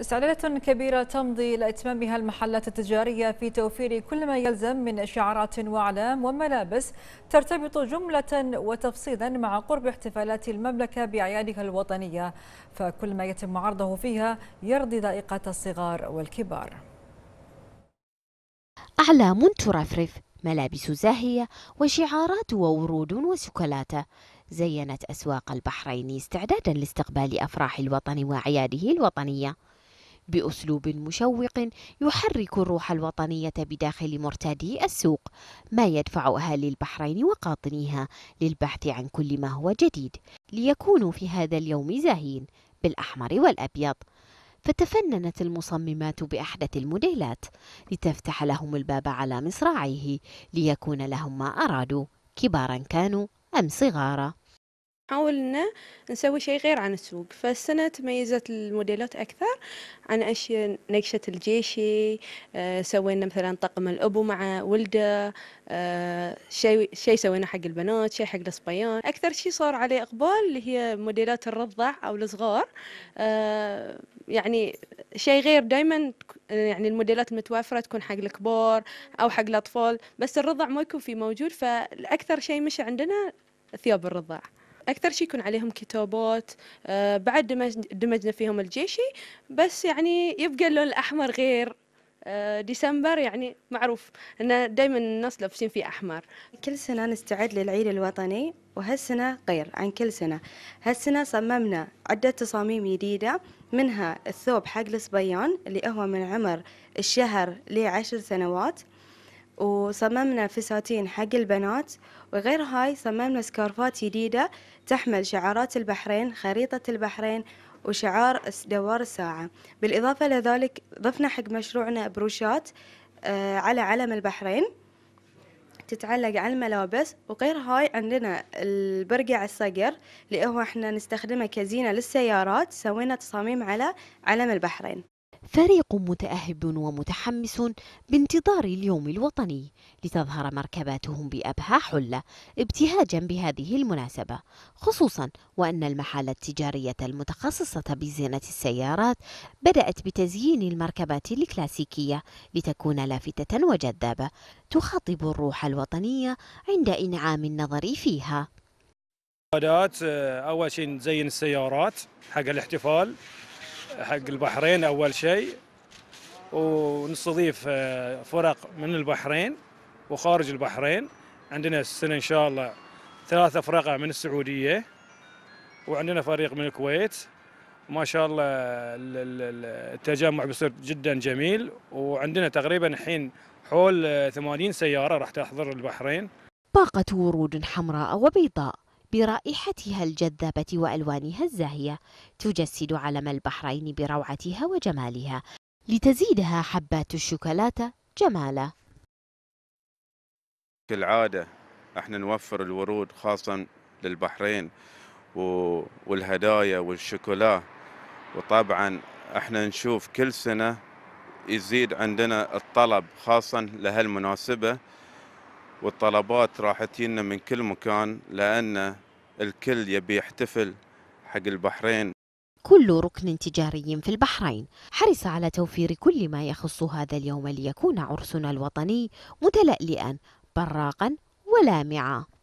استعدادات كبيرة تمضي لإتمامها المحلات التجارية في توفير كل ما يلزم من شعارات وأعلام وملابس ترتبط جملة وتفصيلا مع قرب احتفالات المملكة بأعيادها الوطنية فكل ما يتم عرضه فيها يرضي ذائقة الصغار والكبار أعلام ترفرف ملابس زاهية وشعارات وورود وسكولاتة زينت أسواق البحرين استعدادا لاستقبال أفراح الوطن وأعياده الوطنية بأسلوب مشوق يحرك الروح الوطنية بداخل مرتادي السوق ما يدفع أهالي البحرين وقاطنيها للبحث عن كل ما هو جديد ليكونوا في هذا اليوم زاهين بالأحمر والأبيض فتفننت المصممات بأحدث الموديلات لتفتح لهم الباب على مصراعيه ليكون لهم ما أرادوا كبارا كانوا أم صغارا نحاول انه نسوي شيء غير عن السوق فالسنة تميزت الموديلات أكثر عن أشياء نقشة الجيشي آه، سوينا مثلا طقم الأبو مع ولده آه، شيء شيء سوينا حق البنات شيء حق الصبيان أكثر شيء صار عليه إقبال اللي هي موديلات الرضع أو الصغار آه، يعني شيء غير دائما يعني الموديلات المتوفرة تكون حق الكبار أو حق الأطفال بس الرضع ما يكون في موجود فالأكثر شيء مش عندنا ثياب الرضع اكثر شيء يكون عليهم كتابات آه، بعد دمجنا فيهم الجيشي بس يعني يبقى اللون الاحمر غير آه، ديسمبر يعني معروف ان دائما الناس لابسين فيه احمر كل سنه نستعد للعيد الوطني وهالسنه غير عن كل سنه هالسنه صممنا عده تصاميم جديده منها الثوب حق الصبيان اللي هو من عمر الشهر لعشر سنوات وصممنا فساتين حق البنات وغير هاي صممنا سكارفات جديدة تحمل شعارات البحرين خريطة البحرين وشعار دوار الساعة بالإضافة لذلك ضفنا حق مشروعنا بروشات آه، على علم البحرين تتعلق على الملابس وغير هاي عندنا البرقع الصقر اللي هو احنا نستخدمه كزينة للسيارات سوينا تصاميم على علم البحرين فريق متأهب ومتحمس بانتظار اليوم الوطني لتظهر مركباتهم بأبهى حلة ابتهاجا بهذه المناسبة خصوصا وأن المحال التجارية المتخصصة بزينة السيارات بدأت بتزيين المركبات الكلاسيكية لتكون لافتة وجذابة تخاطب الروح الوطنية عند إنعام النظر فيها أول شيء نزين السيارات حق الاحتفال حق البحرين أول شيء ونستضيف آه، فرق من البحرين وخارج البحرين عندنا السنة إن شاء الله ثلاثة فرقة من السعودية وعندنا فريق من الكويت ما شاء الله التجمع بيصير جدا جميل وعندنا تقريبا الحين حول 80 آه، سيارة راح تحضر البحرين باقة ورود حمراء وبيضاء برائحتها الجذابة وألوانها الزاهية تجسد علم البحرين بروعتها وجمالها لتزيدها حبات الشوكولاتة جمالا كالعادة احنا نوفر الورود خاصة للبحرين والهدايا والشوكولا وطبعا احنا نشوف كل سنة يزيد عندنا الطلب خاصة لهالمناسبة والطلبات راح تجينا من كل مكان لأن الكل يبي يحتفل حق البحرين كل ركن تجاري في البحرين حرص على توفير كل ما يخص هذا اليوم ليكون عرسنا الوطني متلألئا براقا ولامعا